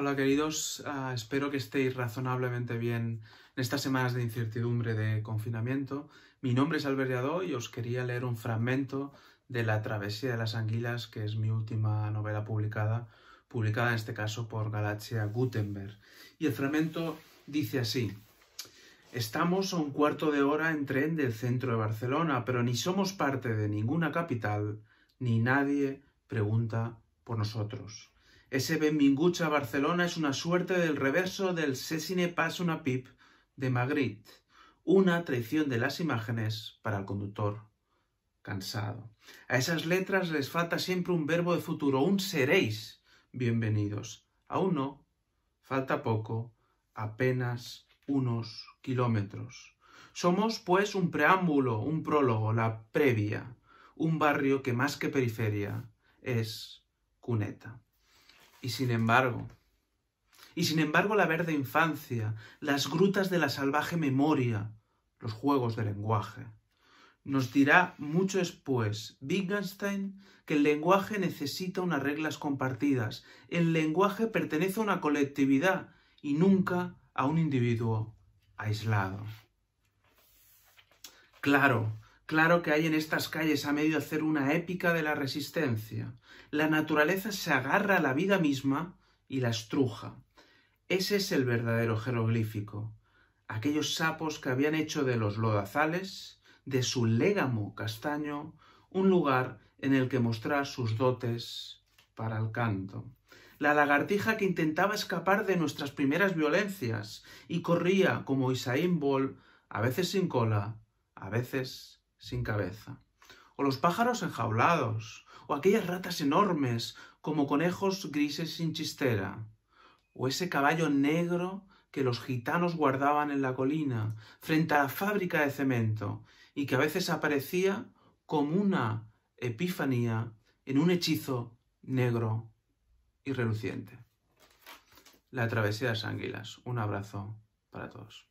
Hola queridos, ah, espero que estéis razonablemente bien en estas semanas de incertidumbre de confinamiento. Mi nombre es Albert y os quería leer un fragmento de La travesía de las anguilas, que es mi última novela publicada, publicada en este caso por Galaxia Gutenberg. Y el fragmento dice así. Estamos a un cuarto de hora en tren del centro de Barcelona, pero ni somos parte de ninguna capital, ni nadie pregunta por nosotros. Ese Benvinguts Barcelona es una suerte del reverso del sessine paso una Pip de Madrid, una traición de las imágenes para el conductor cansado. A esas letras les falta siempre un verbo de futuro, un seréis bienvenidos. Aún no, falta poco, apenas unos kilómetros. Somos, pues, un preámbulo, un prólogo, la previa, un barrio que más que periferia es cuneta. Y sin embargo, y sin embargo la verde infancia, las grutas de la salvaje memoria, los juegos de lenguaje. Nos dirá mucho después Wittgenstein que el lenguaje necesita unas reglas compartidas, el lenguaje pertenece a una colectividad y nunca a un individuo aislado. Claro, Claro que hay en estas calles a medio hacer una épica de la resistencia. La naturaleza se agarra a la vida misma y la estruja. Ese es el verdadero jeroglífico. Aquellos sapos que habían hecho de los lodazales, de su légamo castaño, un lugar en el que mostrar sus dotes para el canto. La lagartija que intentaba escapar de nuestras primeras violencias y corría como Isaín Bol, a veces sin cola, a veces sin cabeza, o los pájaros enjaulados, o aquellas ratas enormes como conejos grises sin chistera, o ese caballo negro que los gitanos guardaban en la colina frente a la fábrica de cemento y que a veces aparecía como una epifanía en un hechizo negro y reluciente. La travesía de las Un abrazo para todos.